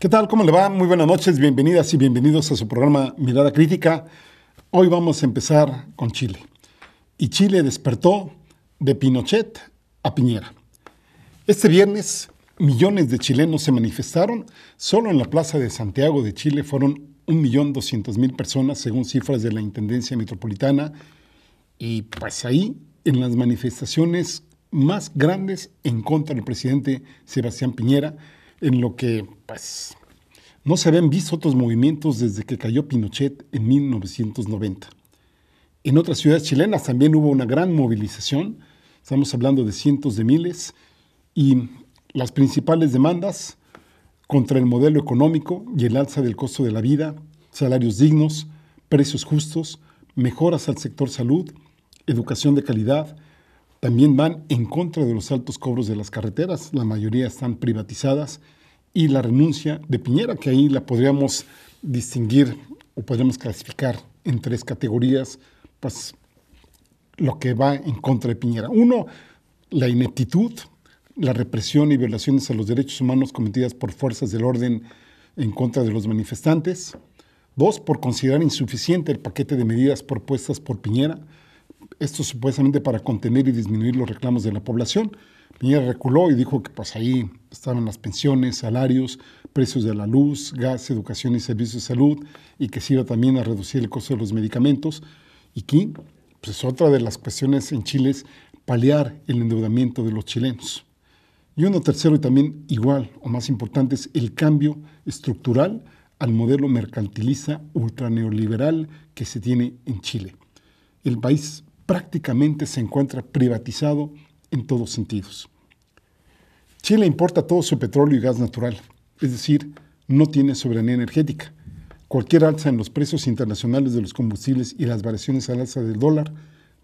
¿Qué tal? ¿Cómo le va? Muy buenas noches, bienvenidas y bienvenidos a su programa Mirada Crítica. Hoy vamos a empezar con Chile. Y Chile despertó de Pinochet a Piñera. Este viernes, millones de chilenos se manifestaron. Solo en la Plaza de Santiago de Chile fueron 1.200.000 personas, según cifras de la Intendencia Metropolitana. Y pues ahí, en las manifestaciones más grandes en contra del presidente Sebastián Piñera, en lo que pues no se habían visto otros movimientos desde que cayó Pinochet en 1990. En otras ciudades chilenas también hubo una gran movilización, estamos hablando de cientos de miles, y las principales demandas contra el modelo económico y el alza del costo de la vida, salarios dignos, precios justos, mejoras al sector salud, educación de calidad, también van en contra de los altos cobros de las carreteras, la mayoría están privatizadas, y la renuncia de Piñera, que ahí la podríamos distinguir o podríamos clasificar en tres categorías, pues lo que va en contra de Piñera. Uno, la ineptitud, la represión y violaciones a los derechos humanos cometidas por fuerzas del orden en contra de los manifestantes. Dos, por considerar insuficiente el paquete de medidas propuestas por Piñera, esto supuestamente para contener y disminuir los reclamos de la población. Piñera reculó y dijo que pues, ahí estaban las pensiones, salarios, precios de la luz, gas, educación y servicios de salud y que se también a reducir el costo de los medicamentos. Y que pues otra de las cuestiones en Chile es paliar el endeudamiento de los chilenos. Y uno tercero y también igual o más importante es el cambio estructural al modelo mercantilista ultraneoliberal que se tiene en Chile. El país prácticamente se encuentra privatizado en todos sentidos. Chile importa todo su petróleo y gas natural, es decir, no tiene soberanía energética. Cualquier alza en los precios internacionales de los combustibles y las variaciones al alza del dólar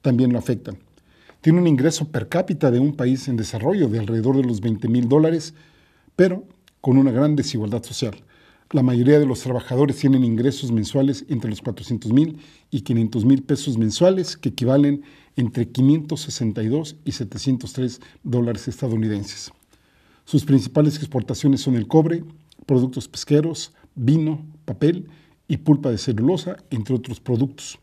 también lo afectan. Tiene un ingreso per cápita de un país en desarrollo de alrededor de los 20 mil dólares, pero con una gran desigualdad social. La mayoría de los trabajadores tienen ingresos mensuales entre los 400 mil y 500 mil pesos mensuales, que equivalen entre 562 y 703 dólares estadounidenses. Sus principales exportaciones son el cobre, productos pesqueros, vino, papel y pulpa de celulosa, entre otros productos.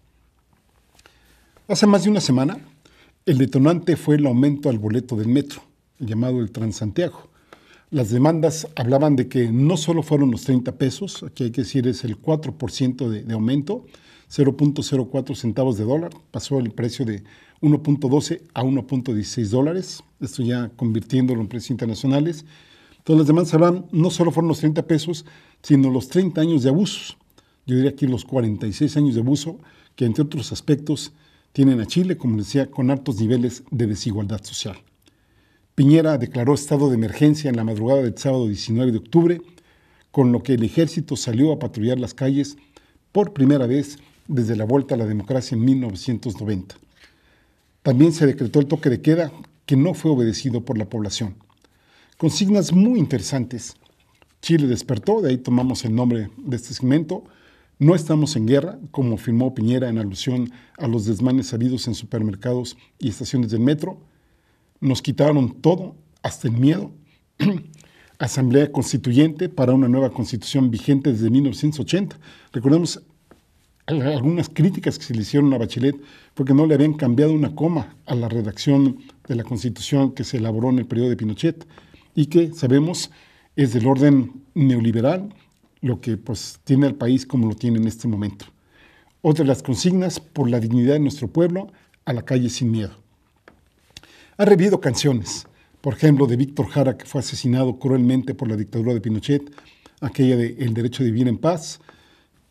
Hace más de una semana, el detonante fue el aumento al boleto del metro, llamado el Transantiago. Las demandas hablaban de que no solo fueron los 30 pesos, aquí hay que decir es el 4% de, de aumento, 0.04 centavos de dólar, pasó el precio de 1.12 a 1.16 dólares, esto ya convirtiéndolo en precios internacionales. Entonces las demás, no solo fueron los 30 pesos, sino los 30 años de abusos. Yo diría que los 46 años de abuso que entre otros aspectos tienen a Chile, como decía, con altos niveles de desigualdad social. Piñera declaró estado de emergencia en la madrugada del sábado 19 de octubre, con lo que el ejército salió a patrullar las calles por primera vez desde la vuelta a la democracia en 1990. También se decretó el toque de queda, que no fue obedecido por la población. Consignas muy interesantes. Chile despertó, de ahí tomamos el nombre de este segmento. No estamos en guerra, como afirmó Piñera en alusión a los desmanes habidos en supermercados y estaciones del metro. Nos quitaron todo, hasta el miedo. Asamblea Constituyente para una nueva constitución vigente desde 1980. Recordemos, algunas críticas que se le hicieron a Bachelet porque no le habían cambiado una coma a la redacción de la Constitución que se elaboró en el periodo de Pinochet y que sabemos es del orden neoliberal lo que pues tiene al país como lo tiene en este momento. Otra de las consignas por la dignidad de nuestro pueblo a la calle sin miedo. Ha revivido canciones, por ejemplo, de Víctor Jara, que fue asesinado cruelmente por la dictadura de Pinochet, aquella de El derecho de vivir en paz,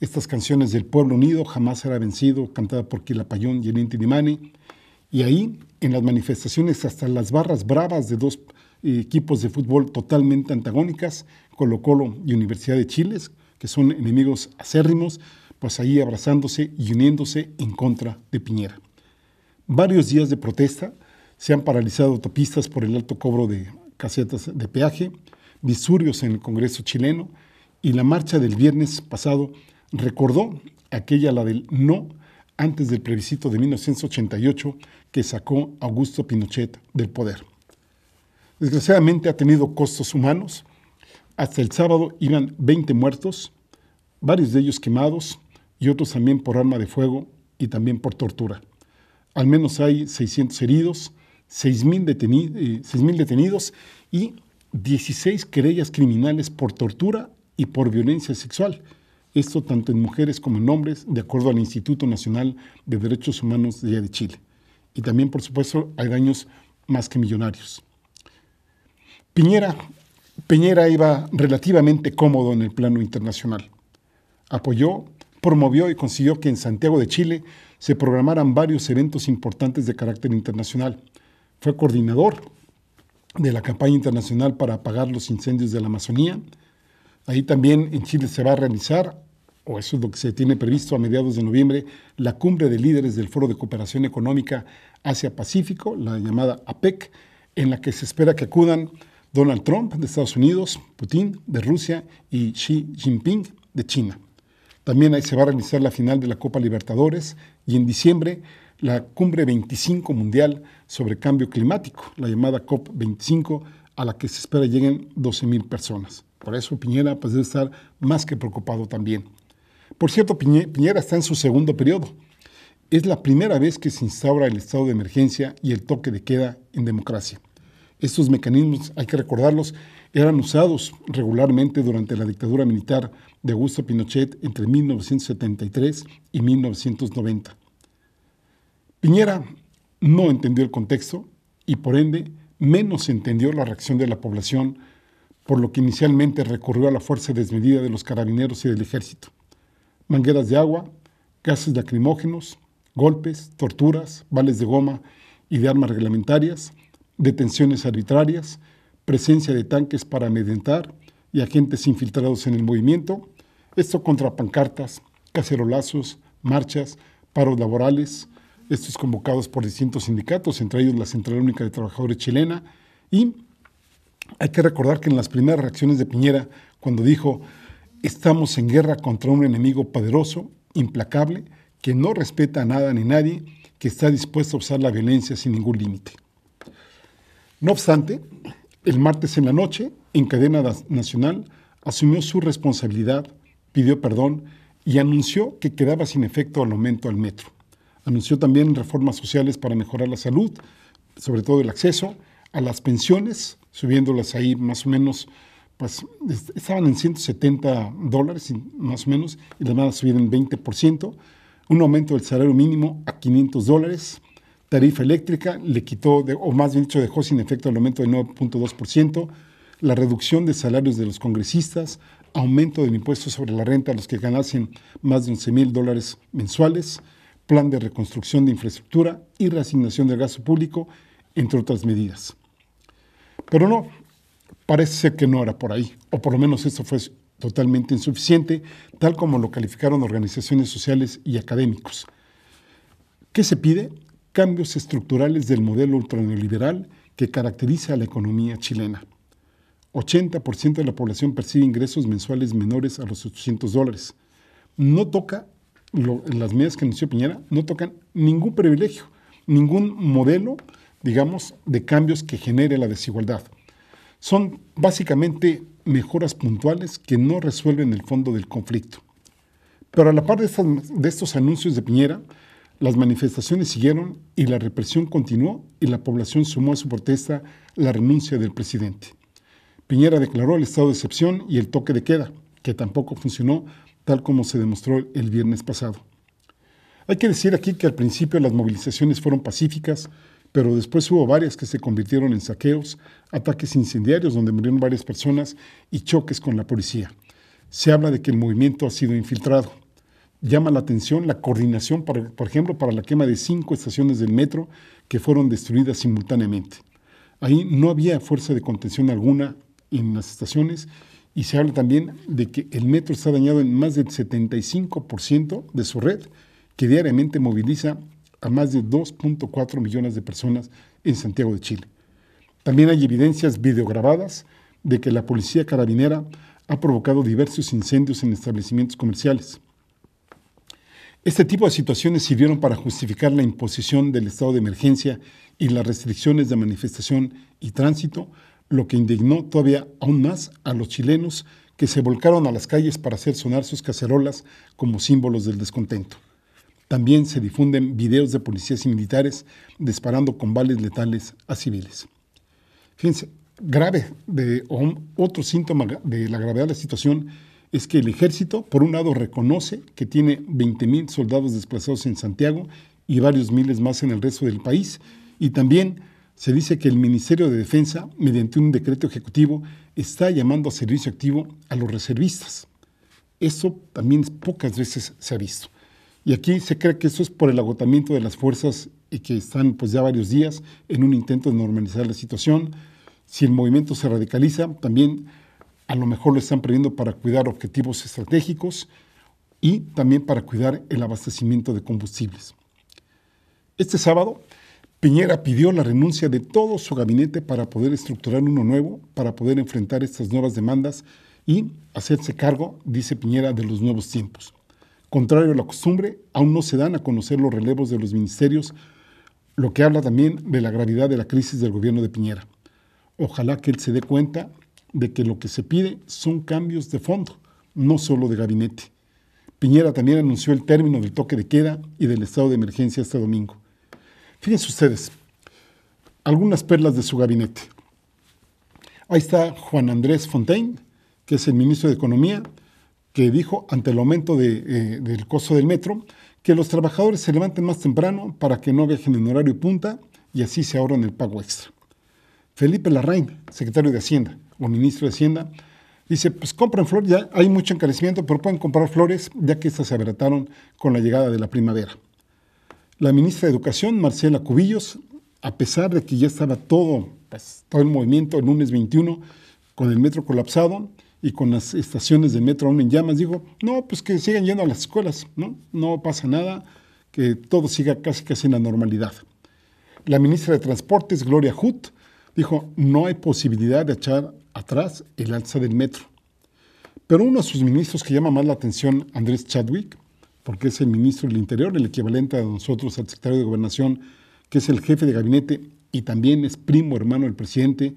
estas canciones del Pueblo Unido jamás será vencido, cantada por Quilapayón y el Inti Dimani. Y ahí, en las manifestaciones, hasta las barras bravas de dos eh, equipos de fútbol totalmente antagónicas, Colo Colo y Universidad de Chile, que son enemigos acérrimos, pues ahí abrazándose y uniéndose en contra de Piñera. Varios días de protesta, se han paralizado autopistas por el alto cobro de casetas de peaje, visurios en el Congreso chileno y la marcha del viernes pasado Recordó aquella la del no antes del plebiscito de 1988 que sacó Augusto Pinochet del poder. Desgraciadamente ha tenido costos humanos. Hasta el sábado iban 20 muertos, varios de ellos quemados y otros también por arma de fuego y también por tortura. Al menos hay 600 heridos, 6.000 eh, mil detenidos y 16 querellas criminales por tortura y por violencia sexual esto tanto en mujeres como en hombres, de acuerdo al Instituto Nacional de Derechos Humanos de Chile. Y también, por supuesto, hay daños más que millonarios. Piñera, iba relativamente cómodo en el plano internacional. Apoyó, promovió y consiguió que en Santiago de Chile se programaran varios eventos importantes de carácter internacional. Fue coordinador de la campaña internacional para apagar los incendios de la Amazonía, Ahí también en Chile se va a realizar, o eso es lo que se tiene previsto a mediados de noviembre, la cumbre de líderes del Foro de Cooperación Económica Asia-Pacífico, la llamada APEC, en la que se espera que acudan Donald Trump de Estados Unidos, Putin de Rusia y Xi Jinping de China. También ahí se va a realizar la final de la Copa Libertadores y en diciembre la Cumbre 25 Mundial sobre Cambio Climático, la llamada COP 25 a la que se espera lleguen 12.000 personas. Por eso Piñera pues, debe estar más que preocupado también. Por cierto, Piñera está en su segundo periodo. Es la primera vez que se instaura el estado de emergencia y el toque de queda en democracia. Estos mecanismos, hay que recordarlos, eran usados regularmente durante la dictadura militar de Augusto Pinochet entre 1973 y 1990. Piñera no entendió el contexto y por ende menos entendió la reacción de la población, por lo que inicialmente recurrió a la fuerza desmedida de los carabineros y del ejército. Mangueras de agua, gases lacrimógenos, golpes, torturas, vales de goma y de armas reglamentarias, detenciones arbitrarias, presencia de tanques para amedrentar y agentes infiltrados en el movimiento, esto contra pancartas, cacerolazos, marchas, paros laborales, estos convocados por distintos sindicatos, entre ellos la Central Única de Trabajadores chilena. Y hay que recordar que en las primeras reacciones de Piñera, cuando dijo, estamos en guerra contra un enemigo poderoso, implacable, que no respeta a nada ni nadie, que está dispuesto a usar la violencia sin ningún límite. No obstante, el martes en la noche, en cadena nacional, asumió su responsabilidad, pidió perdón y anunció que quedaba sin efecto el aumento al metro. Anunció también reformas sociales para mejorar la salud, sobre todo el acceso a las pensiones, subiéndolas ahí más o menos, pues estaban en 170 dólares más o menos, y las van a subir en 20%, un aumento del salario mínimo a 500 dólares, tarifa eléctrica le quitó, o más bien dicho, dejó sin efecto el aumento de 9.2%, la reducción de salarios de los congresistas, aumento del impuesto sobre la renta a los que ganasen más de 11 mil dólares mensuales, plan de reconstrucción de infraestructura y reasignación del gasto público, entre otras medidas. Pero no, parece ser que no era por ahí, o por lo menos esto fue totalmente insuficiente, tal como lo calificaron organizaciones sociales y académicos. ¿Qué se pide? Cambios estructurales del modelo ultraneoliberal que caracteriza a la economía chilena. 80% de la población percibe ingresos mensuales menores a los 800 dólares. No toca las medidas que anunció Piñera no tocan ningún privilegio, ningún modelo, digamos, de cambios que genere la desigualdad. Son básicamente mejoras puntuales que no resuelven el fondo del conflicto. Pero a la par de, de estos anuncios de Piñera, las manifestaciones siguieron y la represión continuó y la población sumó a su protesta la renuncia del presidente. Piñera declaró el estado de excepción y el toque de queda, que tampoco funcionó tal como se demostró el viernes pasado. Hay que decir aquí que al principio las movilizaciones fueron pacíficas, pero después hubo varias que se convirtieron en saqueos, ataques incendiarios donde murieron varias personas y choques con la policía. Se habla de que el movimiento ha sido infiltrado. Llama la atención la coordinación, por ejemplo, para la quema de cinco estaciones del metro que fueron destruidas simultáneamente. Ahí no había fuerza de contención alguna en las estaciones y se habla también de que el metro está dañado en más del 75% de su red, que diariamente moviliza a más de 2.4 millones de personas en Santiago de Chile. También hay evidencias videograbadas de que la policía carabinera ha provocado diversos incendios en establecimientos comerciales. Este tipo de situaciones sirvieron para justificar la imposición del estado de emergencia y las restricciones de manifestación y tránsito lo que indignó todavía aún más a los chilenos que se volcaron a las calles para hacer sonar sus cacerolas como símbolos del descontento. También se difunden videos de policías y militares disparando con vales letales a civiles. Fíjense, grave de, otro síntoma de la gravedad de la situación es que el ejército, por un lado, reconoce que tiene 20.000 soldados desplazados en Santiago y varios miles más en el resto del país, y también se dice que el Ministerio de Defensa, mediante un decreto ejecutivo, está llamando a servicio activo a los reservistas. Eso también pocas veces se ha visto. Y aquí se cree que eso es por el agotamiento de las fuerzas y que están pues ya varios días en un intento de normalizar la situación. Si el movimiento se radicaliza, también a lo mejor lo están previendo para cuidar objetivos estratégicos y también para cuidar el abastecimiento de combustibles. Este sábado Piñera pidió la renuncia de todo su gabinete para poder estructurar uno nuevo, para poder enfrentar estas nuevas demandas y hacerse cargo, dice Piñera, de los nuevos tiempos. Contrario a la costumbre, aún no se dan a conocer los relevos de los ministerios, lo que habla también de la gravedad de la crisis del gobierno de Piñera. Ojalá que él se dé cuenta de que lo que se pide son cambios de fondo, no solo de gabinete. Piñera también anunció el término del toque de queda y del estado de emergencia este domingo. Fíjense ustedes, algunas perlas de su gabinete. Ahí está Juan Andrés Fontaine, que es el ministro de Economía, que dijo ante el aumento eh, del costo del metro que los trabajadores se levanten más temprano para que no viajen en horario punta y así se ahorran el pago extra. Felipe Larraín, secretario de Hacienda o ministro de Hacienda, dice, pues compren flores, ya hay mucho encarecimiento, pero pueden comprar flores ya que estas se abrataron con la llegada de la primavera la ministra de Educación, Marcela Cubillos, a pesar de que ya estaba todo, pues, todo el movimiento el lunes 21 con el metro colapsado y con las estaciones de metro aún en llamas, dijo no, pues que sigan yendo a las escuelas, ¿no? No pasa nada, que todo siga casi casi en la normalidad. La ministra de Transportes, Gloria hut dijo, no hay posibilidad de echar atrás el alza del metro. Pero uno de sus ministros que llama más la atención, Andrés Chadwick, porque es el ministro del Interior, el equivalente a nosotros al secretario de Gobernación, que es el jefe de gabinete y también es primo hermano del presidente,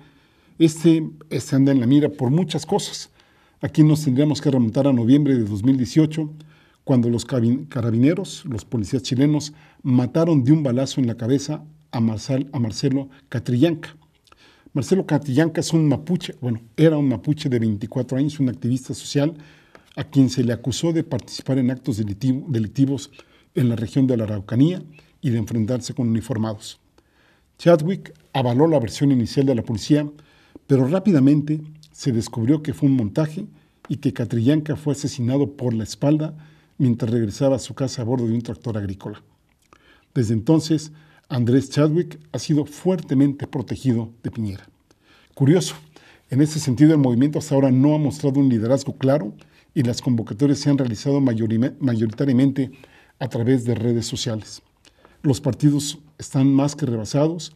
este, este anda en la mira por muchas cosas. Aquí nos tendríamos que remontar a noviembre de 2018, cuando los carabineros, los policías chilenos, mataron de un balazo en la cabeza a, a Marcelo Catrillanca. Marcelo Catrillanca es un mapuche, bueno, era un mapuche de 24 años, un activista social a quien se le acusó de participar en actos delictivos en la región de la Araucanía y de enfrentarse con uniformados. Chadwick avaló la versión inicial de la policía, pero rápidamente se descubrió que fue un montaje y que Catrillanca fue asesinado por la espalda mientras regresaba a su casa a bordo de un tractor agrícola. Desde entonces, Andrés Chadwick ha sido fuertemente protegido de Piñera. Curioso, en ese sentido el movimiento hasta ahora no ha mostrado un liderazgo claro y las convocatorias se han realizado mayoritariamente a través de redes sociales. Los partidos están más que rebasados.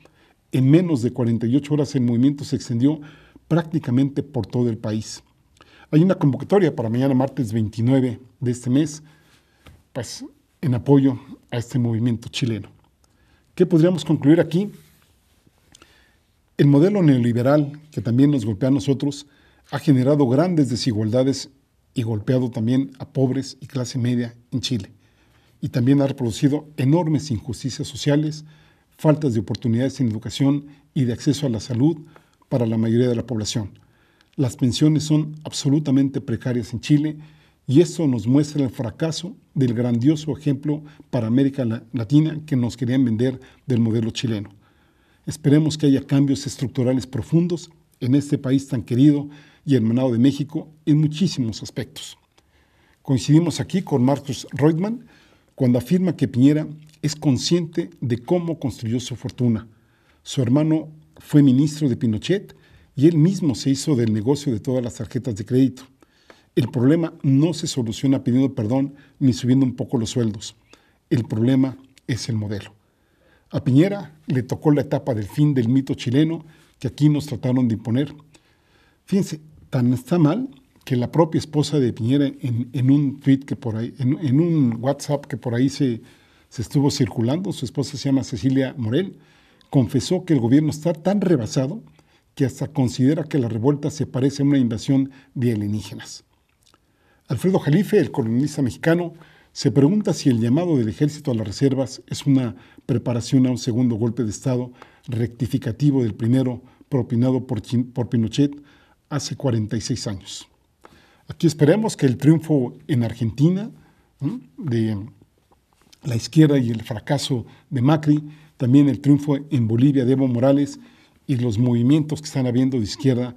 En menos de 48 horas el movimiento se extendió prácticamente por todo el país. Hay una convocatoria para mañana martes 29 de este mes, pues en apoyo a este movimiento chileno. ¿Qué podríamos concluir aquí? El modelo neoliberal, que también nos golpea a nosotros, ha generado grandes desigualdades y golpeado también a pobres y clase media en Chile. Y también ha reproducido enormes injusticias sociales, faltas de oportunidades en educación y de acceso a la salud para la mayoría de la población. Las pensiones son absolutamente precarias en Chile y esto nos muestra el fracaso del grandioso ejemplo para América Latina que nos querían vender del modelo chileno. Esperemos que haya cambios estructurales profundos en este país tan querido y hermanado de México en muchísimos aspectos. Coincidimos aquí con Marcus Reutemann cuando afirma que Piñera es consciente de cómo construyó su fortuna. Su hermano fue ministro de Pinochet y él mismo se hizo del negocio de todas las tarjetas de crédito. El problema no se soluciona pidiendo perdón ni subiendo un poco los sueldos. El problema es el modelo. A Piñera le tocó la etapa del fin del mito chileno que aquí nos trataron de imponer. Fíjense, Tan está mal que la propia esposa de Piñera en, un tweet que por ahí, en, un WhatsApp que por ahí se, estuvo circulando, su esposa se llama Cecilia Morel, confesó que el gobierno está tan rebasado que hasta considera que la revuelta se parece a una invasión de alienígenas. Alfredo Jalife, el colonista mexicano, se pregunta si el llamado del ejército a las reservas es una preparación a un segundo golpe de Estado rectificativo del primero propinado por, por Pinochet hace 46 años. Aquí esperemos que el triunfo en Argentina de la izquierda y el fracaso de Macri, también el triunfo en Bolivia de Evo Morales y los movimientos que están habiendo de izquierda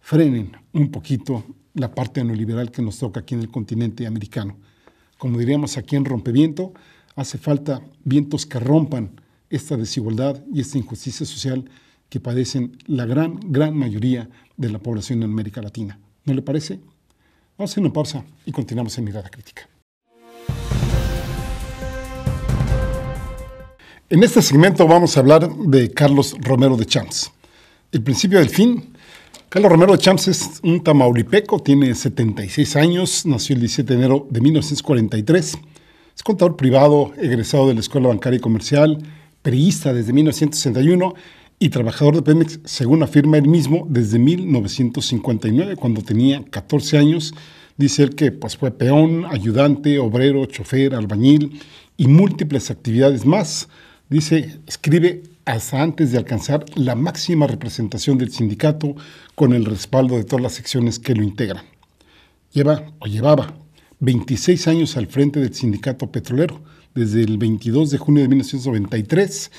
frenen un poquito la parte neoliberal que nos toca aquí en el continente americano. Como diríamos aquí en Rompeviento, hace falta vientos que rompan esta desigualdad y esta injusticia social que padecen la gran, gran mayoría de la población en América Latina. ¿No le parece? Vamos a hacer una pausa y continuamos en Mirada Crítica. En este segmento vamos a hablar de Carlos Romero de Champs. El principio del fin. Carlos Romero de Champs es un tamaulipeco, tiene 76 años, nació el 17 de enero de 1943. Es contador privado, egresado de la Escuela Bancaria y Comercial, periodista desde 1961 y trabajador de Pemex, según afirma él mismo, desde 1959, cuando tenía 14 años. Dice él que pues, fue peón, ayudante, obrero, chofer, albañil y múltiples actividades más. Dice, escribe hasta antes de alcanzar la máxima representación del sindicato con el respaldo de todas las secciones que lo integran. Lleva o llevaba 26 años al frente del sindicato petrolero, desde el 22 de junio de 1993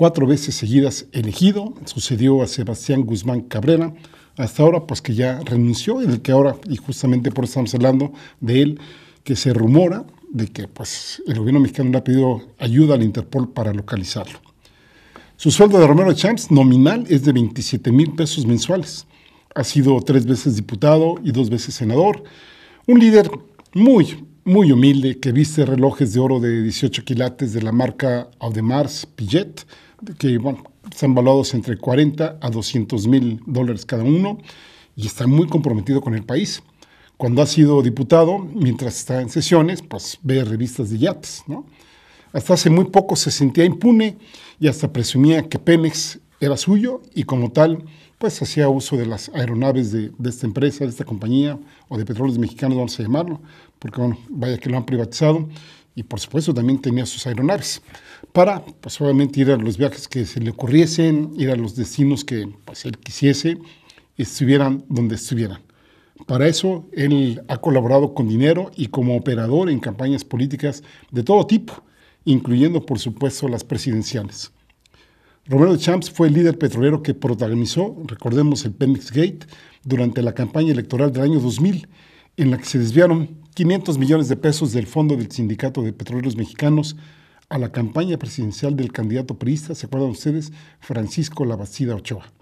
cuatro veces seguidas elegido, sucedió a Sebastián Guzmán Cabrera, hasta ahora pues que ya renunció, el que ahora, y justamente por eso estamos hablando de él, que se rumora de que pues el gobierno mexicano le ha pedido ayuda al Interpol para localizarlo. Su sueldo de Romero Champs nominal es de 27 mil pesos mensuales. Ha sido tres veces diputado y dos veces senador. Un líder muy, muy humilde que viste relojes de oro de 18 quilates de la marca Audemars Piguet, que están valuados entre 40 a 200 mil dólares cada uno y está muy comprometido con el país. Cuando ha sido diputado, mientras está en sesiones, pues ve revistas de yates, ¿no? Hasta hace muy poco se sentía impune y hasta presumía que Pemex era suyo y como tal, pues hacía uso de las aeronaves de, esta empresa, de esta compañía o de petróleos mexicanos, vamos a llamarlo, porque bueno, vaya que lo han privatizado y por supuesto también tenía sus aeronaves para, pues ir a los viajes que se le ocurriesen, ir a los destinos que pues, él quisiese, estuvieran donde estuvieran. Para eso, él ha colaborado con dinero y como operador en campañas políticas de todo tipo, incluyendo, por supuesto, las presidenciales. Romero Champs fue el líder petrolero que protagonizó, recordemos, el Pemex Gate durante la campaña electoral del año 2000, en la que se desviaron 500 millones de pesos del fondo del Sindicato de Petroleros Mexicanos a la campaña presidencial del candidato priista, ¿se acuerdan ustedes? Francisco Labastida Ochoa.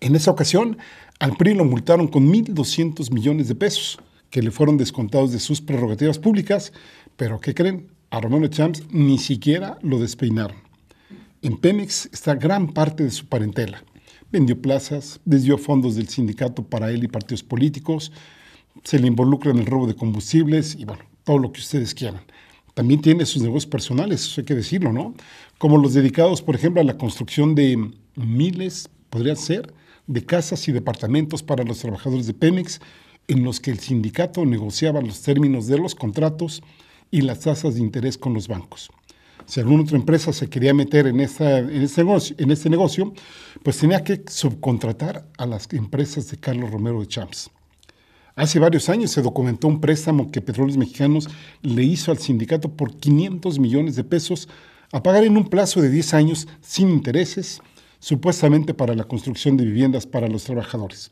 En esa ocasión, al PRI lo multaron con 1.200 millones de pesos, que le fueron descontados de sus prerrogativas públicas, pero ¿qué creen? A Romano Champs ni siquiera lo despeinaron. En Pemex está gran parte de su parentela. Vendió plazas, desvió fondos del sindicato para él y partidos políticos, se le involucra en el robo de combustibles y bueno, todo lo que ustedes quieran también tiene sus negocios personales, eso hay que decirlo, ¿no? Como los dedicados, por ejemplo, a la construcción de miles, podrían ser, de casas y departamentos para los trabajadores de Pemex, en los que el sindicato negociaba los términos de los contratos y las tasas de interés con los bancos. Si alguna otra empresa se quería meter en, esta, negocio, en negocio, pues tenía que subcontratar a las empresas de Carlos Romero de Champs. Hace varios años se documentó un préstamo que Petróleos Mexicanos le hizo al sindicato por 500 millones de pesos a pagar en un plazo de 10 años sin intereses, supuestamente para la construcción de viviendas para los trabajadores.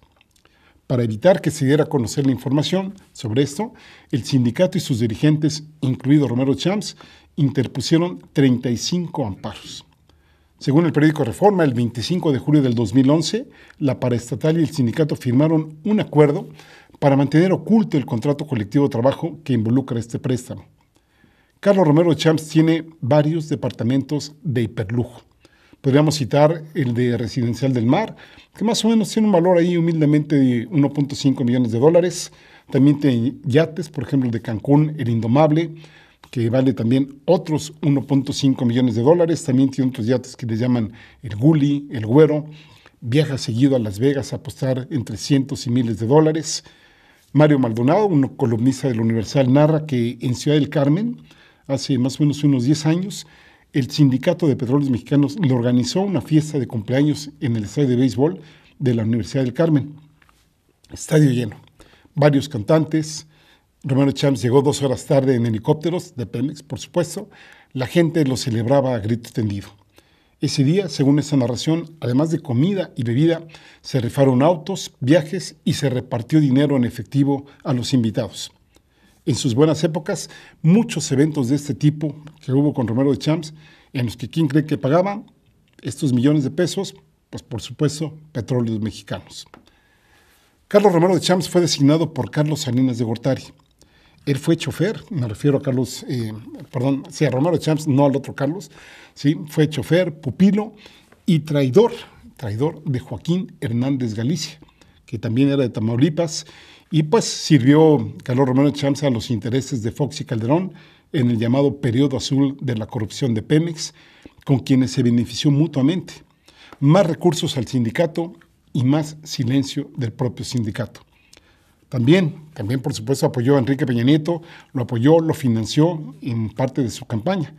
Para evitar que se diera a conocer la información sobre esto, el sindicato y sus dirigentes, incluido Romero Champs, interpusieron 35 amparos. Según el periódico Reforma, el 25 de julio del 2011, la paraestatal y el sindicato firmaron un acuerdo para mantener oculto el contrato colectivo de trabajo que involucra este préstamo. Carlos Romero Champs tiene varios departamentos de hiperlujo. Podríamos citar el de Residencial del Mar, que más o menos tiene un valor ahí humildemente de 1.5 millones de dólares. También tiene yates, por ejemplo, el de Cancún, el Indomable, que vale también otros 1.5 millones de dólares. También tiene otros yates que le llaman el Gully, el Güero. Viaja seguido a Las Vegas a apostar entre cientos y miles de dólares. Mario Maldonado, un columnista de la Universal, narra que en Ciudad del Carmen, hace más o menos unos 10 años, el Sindicato de Petróleos Mexicanos le organizó una fiesta de cumpleaños en el estadio de béisbol de la Universidad del Carmen. Estadio lleno. Varios cantantes. Romero Chávez llegó dos horas tarde en helicópteros de Pemex, por supuesto. La gente lo celebraba a grito tendido. Ese día, según esa narración, además de comida y bebida, se rifaron autos, viajes y se repartió dinero en efectivo a los invitados. En sus buenas épocas, muchos eventos de este tipo que hubo con Romero de Champs, en los que quién cree que pagaban estos millones de pesos, pues por supuesto, petróleos mexicanos. Carlos Romero de Champs fue designado por Carlos Salinas de Gortari, él fue chofer, me refiero a Carlos, eh, perdón, sí, a Romero Champs, no al otro Carlos, ¿sí? Fue chofer, pupilo y traidor, traidor de Joaquín Hernández Galicia, que también era de Tamaulipas, y pues sirvió Carlos Romero Champs a los intereses de Fox y Calderón en el llamado periodo azul de la corrupción de Pemex, con quienes se benefició mutuamente. Más recursos al sindicato y más silencio del propio sindicato. También, también por supuesto apoyó a Enrique Peña Nieto, lo apoyó, lo financió en parte de su campaña.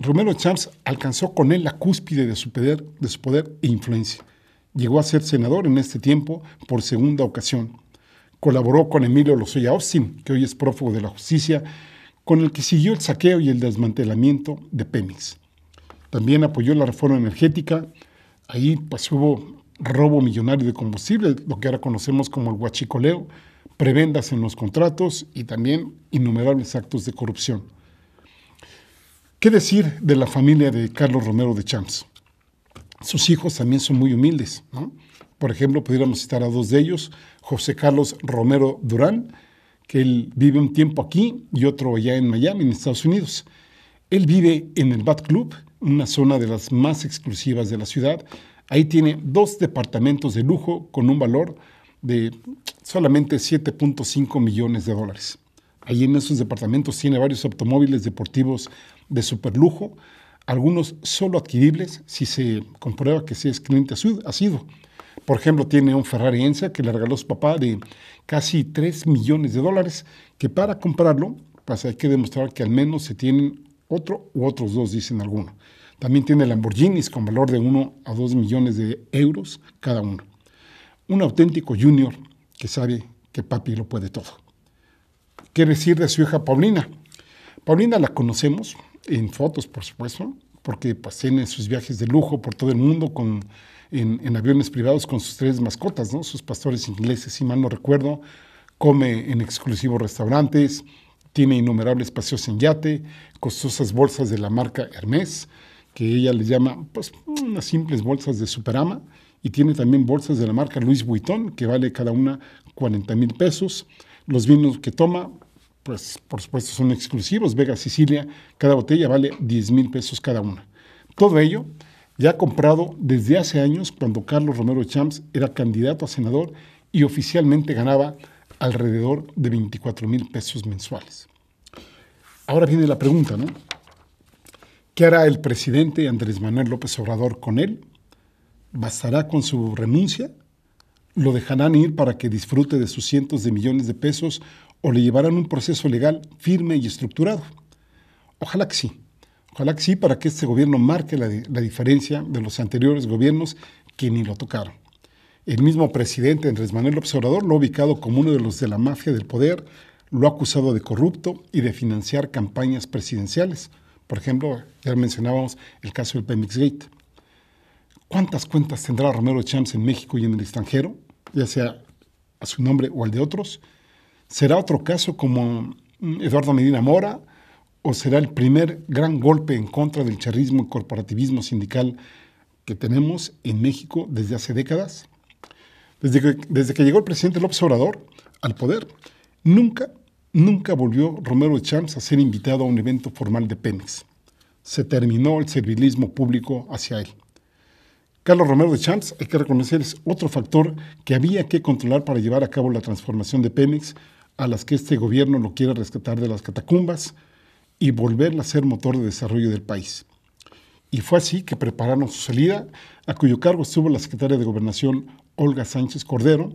Romero Chams alcanzó con él la cúspide de su poder, de su poder e influencia. Llegó a ser senador en este tiempo por segunda ocasión. Colaboró con Emilio Lozoya Austin, que hoy es prófugo de la justicia, con el que siguió el saqueo y el desmantelamiento de Pemex. También apoyó la reforma energética. Ahí pues hubo robo millonario de combustible, lo que ahora conocemos como el huachicoleo, prebendas en los contratos y también innumerables actos de corrupción. ¿Qué decir de la familia de Carlos Romero de Champs? Sus hijos también son muy humildes. Por ejemplo, pudiéramos citar a dos de ellos, José Carlos Romero Durán, que él vive un tiempo aquí y otro allá en Miami, en Estados Unidos. Él vive en el Bat Club, una zona de las más exclusivas de la ciudad, Ahí tiene dos departamentos de lujo con un valor de solamente 7.5 millones de dólares. Ahí en esos departamentos tiene varios automóviles deportivos de superlujo, algunos solo adquiribles si se comprueba que si es cliente asiduo. Por ejemplo, tiene un Ferrari Enza que le regaló su papá de casi 3 millones de dólares, que para comprarlo, pues hay que demostrar que al menos se tienen otro u otros dos, dicen algunos. También tiene Lamborghinis con valor de 1 a 2 millones de euros cada uno. Un auténtico junior que sabe que papi lo puede todo. ¿Qué decir de su hija Paulina? Paulina la conocemos en fotos, por supuesto, porque pues, tiene sus viajes de lujo por todo el mundo con, en, en, aviones privados con sus tres mascotas, ¿no? sus pastores ingleses, si mal no recuerdo. Come en exclusivos restaurantes, tiene innumerables paseos en yate, costosas bolsas de la marca Hermès, que ella les llama pues, unas simples bolsas de Superama y tiene también bolsas de la marca Luis Vuitton, que vale cada una 40 mil pesos. Los vinos que toma, pues por supuesto son exclusivos, Vega Sicilia, cada botella vale 10 mil pesos cada una. Todo ello ya comprado desde hace años cuando Carlos Romero Champs era candidato a senador y oficialmente ganaba alrededor de 24 mil pesos mensuales. Ahora viene la pregunta, ¿no? ¿Qué hará el presidente Andrés Manuel López Obrador con él? ¿Bastará con su renuncia? ¿Lo dejarán ir para que disfrute de sus cientos de millones de pesos o le llevarán un proceso legal firme y estructurado? Ojalá que sí. Ojalá que sí para que este gobierno marque la, diferencia de los anteriores gobiernos que ni lo tocaron. El mismo presidente Andrés Manuel López Obrador lo ha ubicado como uno de los de la mafia del poder, lo ha acusado de corrupto y de financiar campañas presidenciales. Por ejemplo, ya mencionábamos el caso del Pemex Gate. ¿Cuántas cuentas tendrá Romero Champs en México y en el extranjero, ya sea a su nombre o al de otros? ¿Será otro caso como mm, Eduardo Medina Mora o será el primer gran golpe en contra del charrismo y corporativismo sindical que tenemos en México desde hace décadas? Desde que, desde que llegó el presidente López Obrador al poder, nunca Nunca volvió Romero de Champs a ser invitado a un evento formal de Pemex. Se terminó el servilismo público hacia él. Carlos Romero de Champs, hay que reconocer, es otro factor que había que controlar para llevar a cabo la transformación de Pemex, a las que este gobierno lo quiere rescatar de las catacumbas y volverla a ser motor de desarrollo del país. Y fue así que prepararon su salida, a cuyo cargo estuvo la secretaria de Gobernación Olga Sánchez Cordero.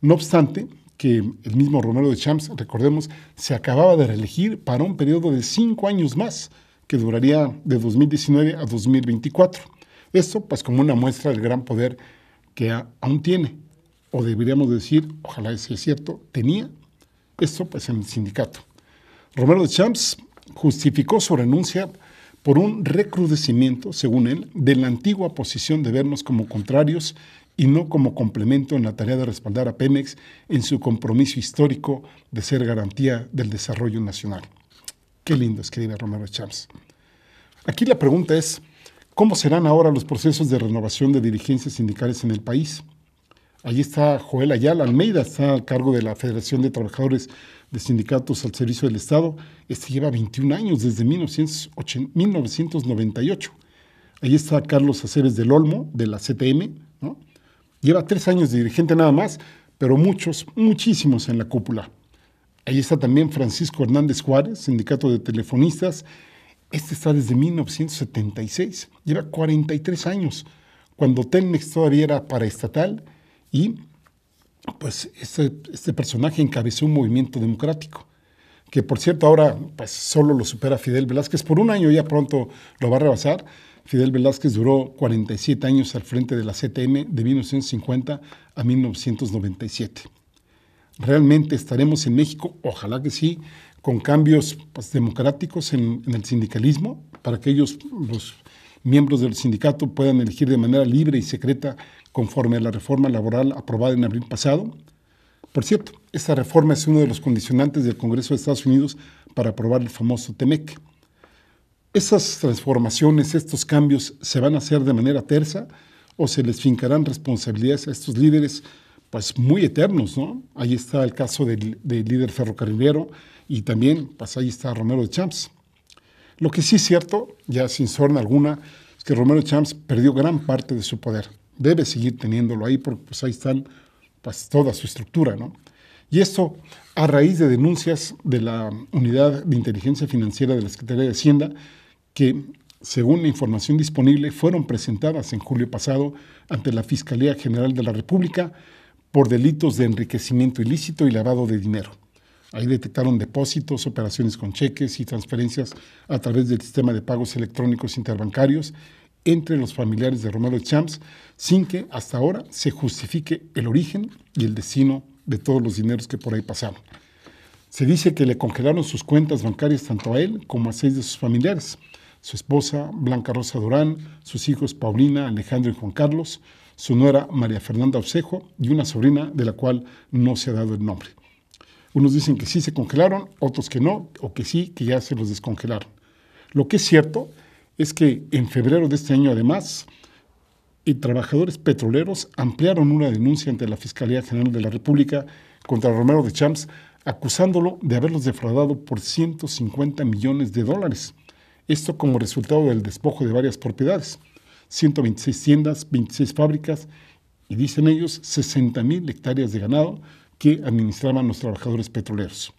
No obstante, que el mismo Romero de Champs, recordemos, se acababa de reelegir para un periodo de cinco años más, que duraría de 2019 a 2024. Esto pues como una muestra del gran poder que aún tiene, o deberíamos decir, ojalá ese es cierto, tenía esto pues en el sindicato. Romero de Champs justificó su renuncia por un recrudecimiento, según él, de la antigua posición de vernos como contrarios y no como complemento en la tarea de respaldar a Pemex en su compromiso histórico de ser garantía del desarrollo nacional. Qué lindo escribe Romero Charles Aquí la pregunta es, ¿cómo serán ahora los procesos de renovación de dirigencias sindicales en el país? Allí está Joel Ayala Almeida, está al cargo de la Federación de Trabajadores de Sindicatos al Servicio del Estado. Este lleva 21 años, desde 1998. Ahí está Carlos Aceves del Olmo, de la CTM, ¿no? Lleva tres años de dirigente nada más, pero muchos, muchísimos en la cúpula. Ahí está también Francisco Hernández Juárez, sindicato de telefonistas. Este está desde 1976, lleva 43 años, cuando Telmex todavía era paraestatal y pues este, este, personaje encabezó un movimiento democrático, que por cierto ahora pues, solo lo supera Fidel Velázquez, por un año ya pronto lo va a rebasar, Fidel Velázquez duró 47 años al frente de la CTM de 1950 a 1997. ¿Realmente estaremos en México? Ojalá que sí, con cambios pues, democráticos en, en, el sindicalismo, para que ellos, los miembros del sindicato, puedan elegir de manera libre y secreta conforme a la reforma laboral aprobada en abril pasado. Por cierto, esta reforma es uno de los condicionantes del Congreso de Estados Unidos para aprobar el famoso TEMEC. ¿Esas transformaciones, estos cambios se van a hacer de manera tersa o se les fincarán responsabilidades a estos líderes? Pues muy eternos, ¿no? Ahí está el caso del, líder ferrocarrilero y también, pues ahí está Romero de Champs. Lo que sí es cierto, ya sin sorna alguna, es que Romero de Champs perdió gran parte de su poder. Debe seguir teniéndolo ahí porque pues ahí están pues, toda su estructura, ¿no? Y esto a raíz de denuncias de la Unidad de Inteligencia Financiera de la Secretaría de Hacienda, que, según la información disponible, fueron presentadas en julio pasado ante la Fiscalía General de la República por delitos de enriquecimiento ilícito y lavado de dinero. Ahí detectaron depósitos, operaciones con cheques y transferencias a través del sistema de pagos electrónicos interbancarios entre los familiares de Romero Champs, sin que hasta ahora se justifique el origen y el destino de todos los dineros que por ahí pasaron. Se dice que le congelaron sus cuentas bancarias tanto a él como a seis de sus familiares su esposa Blanca Rosa Durán, sus hijos Paulina, Alejandro y Juan Carlos, su nuera María Fernanda Osejo y una sobrina de la cual no se ha dado el nombre. Unos dicen que sí se congelaron, otros que no, o que sí, que ya se los descongelaron. Lo que es cierto es que en febrero de este año, además, y trabajadores petroleros ampliaron una denuncia ante la Fiscalía General de la República contra Romero de Champs, acusándolo de haberlos defraudado por 150 millones de dólares. Esto como resultado del despojo de varias propiedades, 126 tiendas, 26 fábricas y dicen ellos 60.000 hectáreas de ganado que administraban los trabajadores petroleros.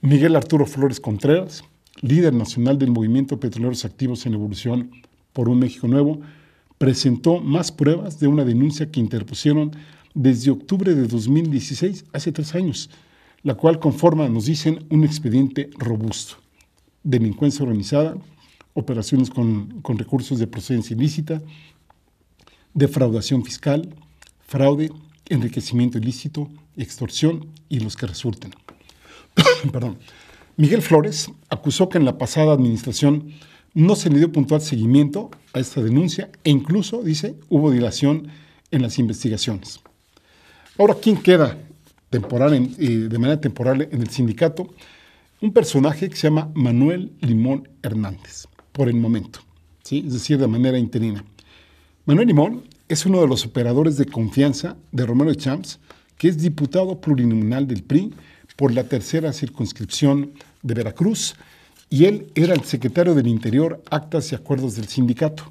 Miguel Arturo Flores Contreras, líder nacional del movimiento Petroleros Activos en Evolución por un México Nuevo, presentó más pruebas de una denuncia que interpusieron desde octubre de 2016, hace tres años, la cual conforma, nos dicen, un expediente robusto delincuencia organizada, operaciones con, recursos de procedencia ilícita, defraudación fiscal, fraude, enriquecimiento ilícito, extorsión y los que resulten. Perdón. Miguel Flores acusó que en la pasada administración no se le dio puntual seguimiento a esta denuncia e incluso, dice, hubo dilación en las investigaciones. Ahora, ¿quién queda temporal eh, de manera temporal en el sindicato? un personaje que se llama Manuel Limón Hernández, por el momento, ¿sí? es decir, de manera interina. Manuel Limón es uno de los operadores de confianza de Romero Champs, que es diputado plurinominal del PRI por la tercera circunscripción de Veracruz, y él era el secretario del Interior, Actas y Acuerdos del sindicato.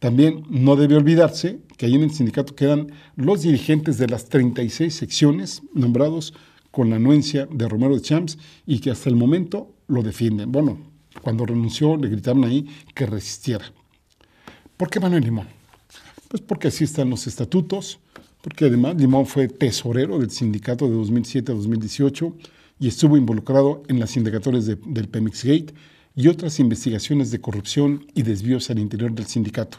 También no debe olvidarse que ahí en el sindicato quedan los dirigentes de las 36 secciones nombrados con la anuencia de Romero de Champs y que hasta el momento lo defienden. Bueno, cuando renunció le gritaron ahí que resistiera. ¿Por qué Manuel Limón? Pues porque así están los estatutos, porque además Limón fue tesorero del sindicato de 2007 a 2018 y estuvo involucrado en las indagatorias del Pemexgate y otras investigaciones de corrupción y desvíos al interior del sindicato.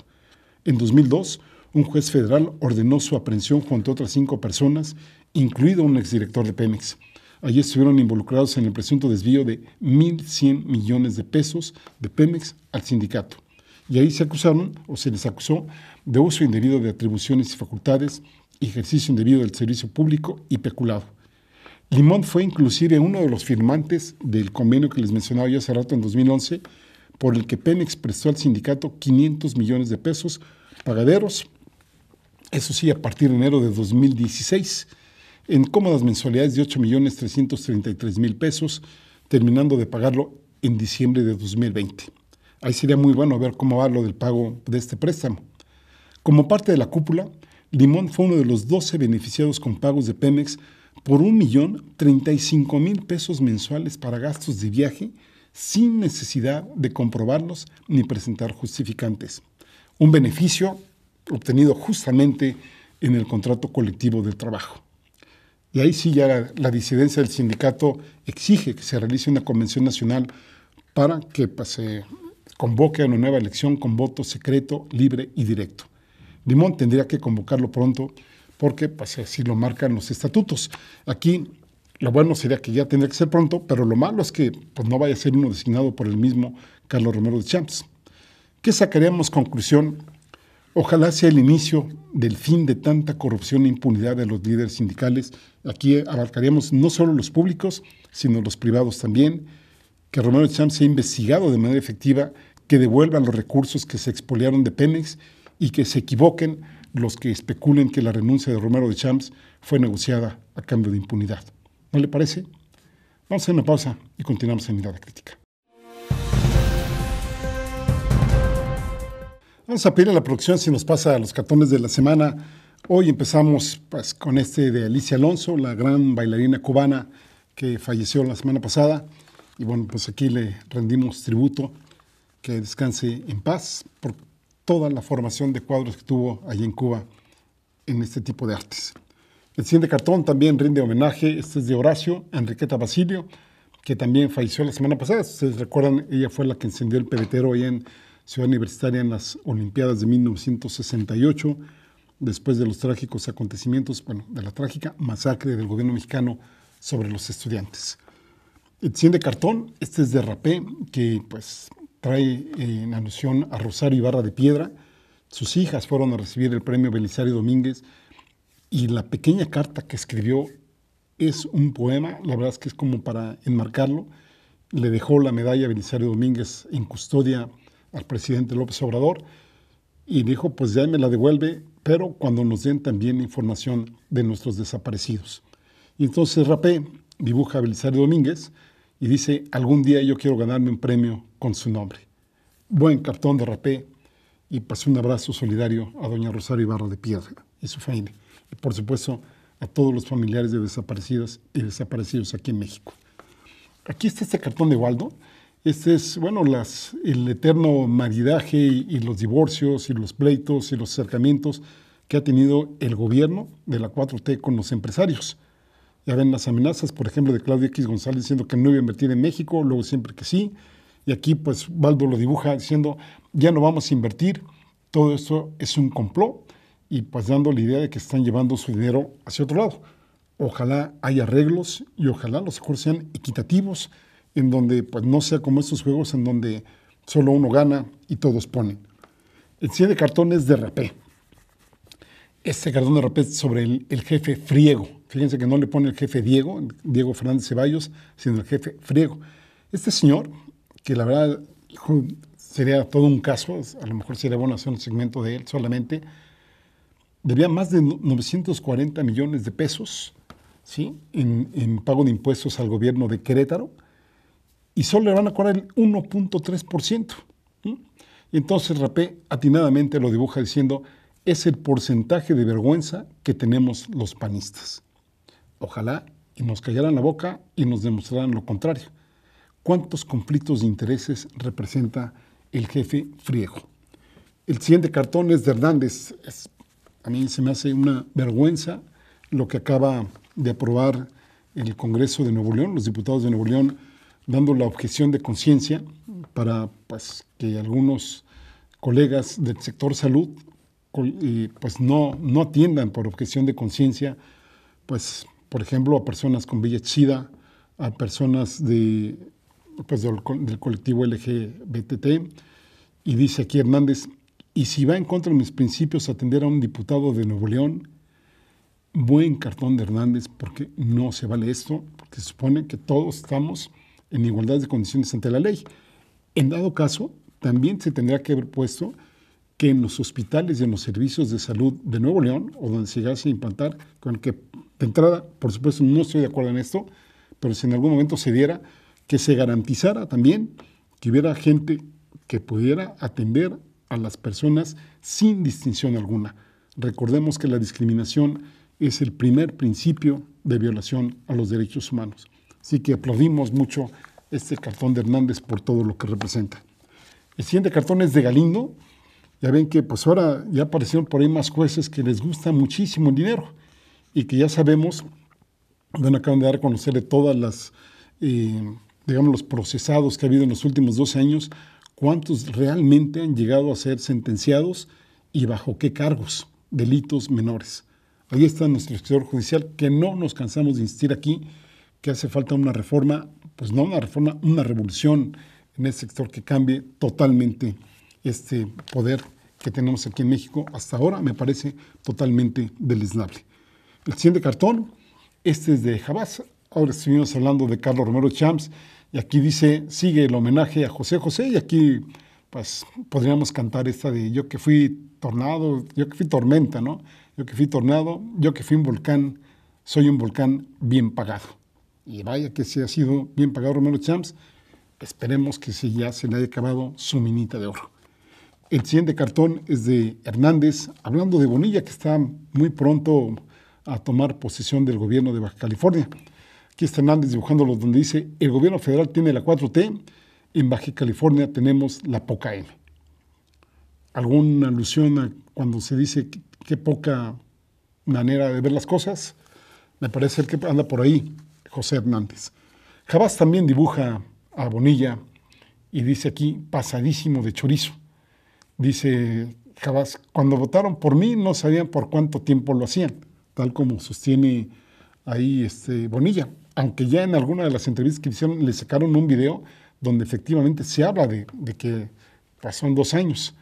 En 2002, un juez federal ordenó su aprehensión junto a otras cinco personas incluido un exdirector de Pemex. Allí estuvieron involucrados en el presunto desvío de 1.100 millones de pesos de Pemex al sindicato. Y ahí se acusaron, o se les acusó, de uso indebido de atribuciones y facultades, ejercicio indebido del servicio público y peculado. Limón fue inclusive uno de los firmantes del convenio que les mencionaba ya hace rato en 2011, por el que Pemex prestó al sindicato 500 millones de pesos pagaderos, eso sí, a partir de enero de 2016 en cómodas mensualidades de 8.333.000 pesos, terminando de pagarlo en diciembre de 2020. Ahí sería muy bueno ver cómo va lo del pago de este préstamo. Como parte de la cúpula, Limón fue uno de los 12 beneficiados con pagos de Pemex por 1.035.000 pesos mensuales para gastos de viaje sin necesidad de comprobarlos ni presentar justificantes. Un beneficio obtenido justamente en el contrato colectivo del trabajo. Y ahí sí ya la, disidencia del sindicato exige que se realice una convención nacional para que pues, se convoque a una nueva elección con voto secreto, libre y directo. Limón tendría que convocarlo pronto porque pues, así lo marcan los estatutos. Aquí lo bueno sería que ya tendría que ser pronto, pero lo malo es que pues, no vaya a ser uno designado por el mismo Carlos Romero de Champs. ¿Qué sacaríamos conclusión Ojalá sea el inicio del fin de tanta corrupción e impunidad de los líderes sindicales. Aquí abarcaríamos no solo los públicos, sino los privados también. Que Romero de Champ sea investigado de manera efectiva, que devuelvan los recursos que se expoliaron de Pemex y que se equivoquen los que especulen que la renuncia de Romero de Champs fue negociada a cambio de impunidad. ¿No le parece? Vamos a hacer una pausa y continuamos en Mirada Crítica. Vamos a pedir a la producción si nos pasa a los cartones de la semana. Hoy empezamos pues, con este de Alicia Alonso, la gran bailarina cubana que falleció la semana pasada. Y bueno, pues aquí le rendimos tributo, que descanse en paz por toda la formación de cuadros que tuvo allí en Cuba en este tipo de artes. El siguiente cartón también rinde homenaje, este es de Horacio, Enriqueta Basilio, que también falleció la semana pasada. Ustedes recuerdan, ella fue la que encendió el pebetero ahí en Ciudad Universitaria en las Olimpiadas de 1968, después de los trágicos acontecimientos, bueno, de la trágica masacre del gobierno mexicano sobre los estudiantes. El de cartón, este es de rapé, que pues trae en alusión a Rosario Ibarra de Piedra. Sus hijas fueron a recibir el premio Belisario Domínguez y la pequeña carta que escribió es un poema, la verdad es que es como para enmarcarlo. Le dejó la medalla Belisario Domínguez en custodia al presidente López Obrador y dijo, pues ya me la devuelve, pero cuando nos den también información de nuestros desaparecidos. Y entonces Rapé dibuja a Belisario Domínguez y dice, algún día yo quiero ganarme un premio con su nombre. Buen cartón de Rapé y pasé un abrazo solidario a doña Rosario Ibarra de Piedra y su familia. Y por supuesto a todos los familiares de desaparecidos y desaparecidos aquí en México. Aquí está este cartón de Waldo, este es, bueno, las, el eterno maridaje y, los divorcios y los pleitos y los acercamientos que ha tenido el gobierno de la 4T con los empresarios. Ya ven las amenazas, por ejemplo, de Claudio X González diciendo que no iba a invertir en México, luego siempre que sí. Y aquí, pues, Baldo lo dibuja diciendo, ya no vamos a invertir, todo esto es un complot y pues dando la idea de que están llevando su dinero hacia otro lado. Ojalá haya arreglos y ojalá los acuerdos sean equitativos en donde pues no sea como estos juegos en donde solo uno gana y todos ponen. El siguiente cartón es de rapé. Este cartón de rapé es sobre el, jefe Friego. Fíjense que no le pone el jefe Diego, Diego Fernández Ceballos, sino el jefe Friego. Este señor, que la verdad sería todo un caso, a lo mejor sería bueno hacer un segmento de él solamente, debía más de 940 millones de pesos ¿sí? en pago de impuestos al gobierno de Querétaro y solo le van a cobrar el 1.3%. Y entonces Rapé atinadamente lo dibuja diciendo, es el porcentaje de vergüenza que tenemos los panistas. Ojalá y nos callaran la boca y nos demostraran lo contrario. ¿Cuántos conflictos de intereses representa el jefe Friego? El siguiente cartón es de Hernández. a mí se me hace una vergüenza lo que acaba de aprobar el Congreso de Nuevo León, los diputados de Nuevo León dando la objeción de conciencia para pues, que algunos colegas del sector salud eh, pues, no, no atiendan por objeción de conciencia, pues, por ejemplo, a personas con VIH SIDA, a personas de, pues, del, del colectivo LGBTT. Y dice aquí Hernández, y si va en contra de mis principios atender a un diputado de Nuevo León, buen cartón de Hernández, porque no se vale esto, porque se supone que todos estamos en igualdad de condiciones ante la ley. En dado caso, también se tendría que haber puesto que en los hospitales y en los servicios de salud de Nuevo León, o donde se llegase a implantar, con que de entrada, por supuesto, no estoy de acuerdo en esto, pero si en algún momento se diera, que se garantizara también que hubiera gente que pudiera atender a las personas sin distinción alguna. Recordemos que la discriminación es el primer principio de violación a los derechos humanos. Así que aplaudimos mucho este cartón de Hernández por todo lo que representa. El siguiente cartón es de Galindo. Ya ven que pues ahora ya aparecieron por ahí más jueces que les gusta muchísimo el dinero y que ya sabemos, bueno, acaban de dar a conocer de todas las, eh, digamos, los procesados que ha habido en los últimos 12 años, cuántos realmente han llegado a ser sentenciados y bajo qué cargos, delitos menores. Ahí está nuestro escritor judicial, que no nos cansamos de insistir aquí, que hace falta una reforma, pues no una reforma, una revolución en el sector que cambie totalmente este poder que tenemos aquí en México hasta ahora, me parece totalmente deleznable. El siguiente cartón, este es de Jabás. Ahora estuvimos hablando de Carlos Romero Champs y aquí dice, sigue el homenaje a José José y aquí pues podríamos cantar esta de yo que fui tornado, yo que fui tormenta, ¿no? Yo que fui tornado, yo que fui un volcán, soy un volcán bien pagado y vaya que se ha sido bien pagado Romero Champs, esperemos que ya se le haya acabado su minita de oro. El siguiente cartón es de Hernández, hablando de Bonilla, que está muy pronto a tomar posesión del gobierno de Baja California. Aquí está Hernández dibujándolo donde dice, el gobierno federal tiene la 4T, en Baja California tenemos la poca M. ¿Alguna alusión a cuando se dice qué poca manera de ver las cosas? Me parece que anda por ahí. José Hernández. Jabás también dibuja a Bonilla y dice aquí, pasadísimo de chorizo. Dice Jabás, cuando votaron por mí no sabían por cuánto tiempo lo hacían, tal como sostiene ahí este Bonilla. Aunque ya en alguna de las entrevistas que hicieron le sacaron un video donde efectivamente se habla de, que pasaron dos años.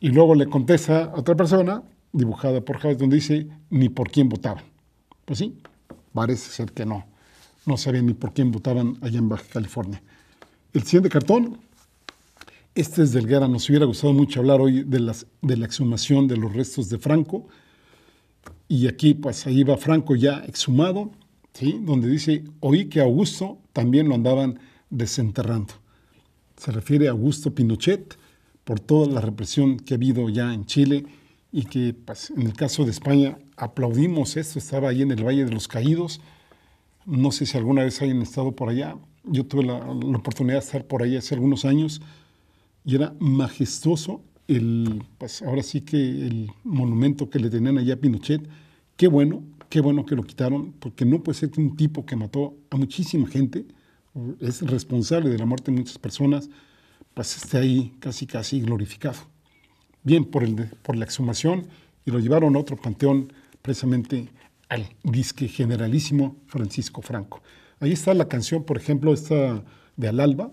Y luego le contesta a otra persona, dibujada por Jabás, donde dice, ni por quién votaban. Pues sí, parece ser que no no sabían ni por quién votaban allá en Baja California. El siguiente cartón, este es Delguera. Nos hubiera gustado mucho hablar hoy de, la exhumación de los restos de Franco. Y aquí, pues ahí va Franco ya exhumado, ¿sí? donde dice, oí que Augusto también lo andaban desenterrando. Se refiere a Augusto Pinochet por toda la represión que ha habido ya en Chile y que pues, en el caso de España aplaudimos esto, estaba ahí en el Valle de los Caídos, no sé si alguna vez hayan estado por allá. Yo tuve la, oportunidad de estar por allá hace algunos años y era majestuoso el, pues, ahora sí que el monumento que le tenían allá a Pinochet. Qué bueno, qué bueno que lo quitaron, porque no puede ser que un tipo que mató a muchísima gente, es responsable de la muerte de muchas personas, pues esté ahí casi casi glorificado. Bien por, el por la exhumación y lo llevaron a otro panteón precisamente al disque generalísimo Francisco Franco. Ahí está la canción, por ejemplo, esta de Al Alba,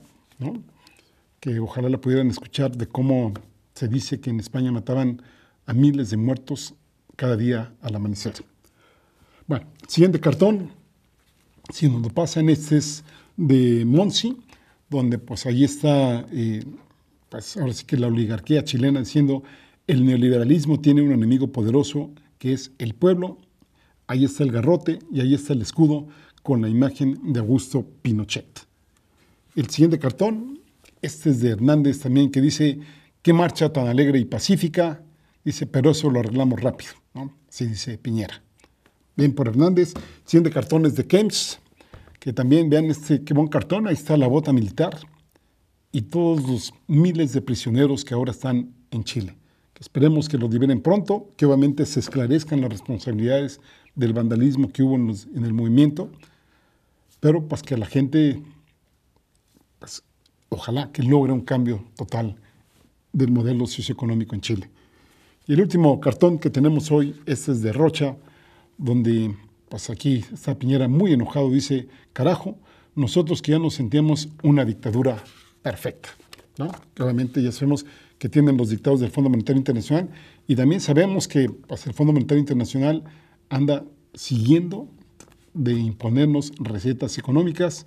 que ojalá la pudieran escuchar, de cómo se dice que en España mataban a miles de muertos cada día al amanecer. Bueno, siguiente cartón, si nos lo pasan, este es de Monsi, donde pues ahí está, eh, pues ahora sí que la oligarquía chilena diciendo, el neoliberalismo tiene un enemigo poderoso que es el pueblo Ahí está el garrote y ahí está el escudo con la imagen de Augusto Pinochet. El siguiente cartón, este es de Hernández también, que dice, qué marcha tan alegre y pacífica. Dice, pero eso lo arreglamos rápido, ¿no? Se dice Piñera. Bien por Hernández. Siguiente cartón es de Kemps, que también, vean este, qué buen cartón, ahí está la bota militar y todos los miles de prisioneros que ahora están en Chile. Esperemos que los liberen pronto, que obviamente se esclarezcan las responsabilidades del vandalismo que hubo en, el movimiento, pero pues que la gente, pues, ojalá que logre un cambio total del modelo socioeconómico en Chile. Y el último cartón que tenemos hoy, este es de Rocha, donde pues aquí está Piñera muy enojado, dice, carajo, nosotros que ya nos sentíamos una dictadura perfecta. ¿no? Claramente ya sabemos que tienen los dictados del Fondo Monetario Internacional y también sabemos que pues, el Fondo Monetario Internacional anda siguiendo de imponernos recetas económicas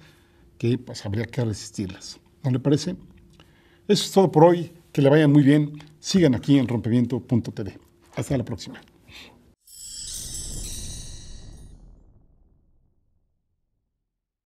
que pues habría que resistirlas. ¿No le parece? Eso es todo por hoy. Que le vayan muy bien. Sigan aquí en rompimiento.tv. Hasta la próxima.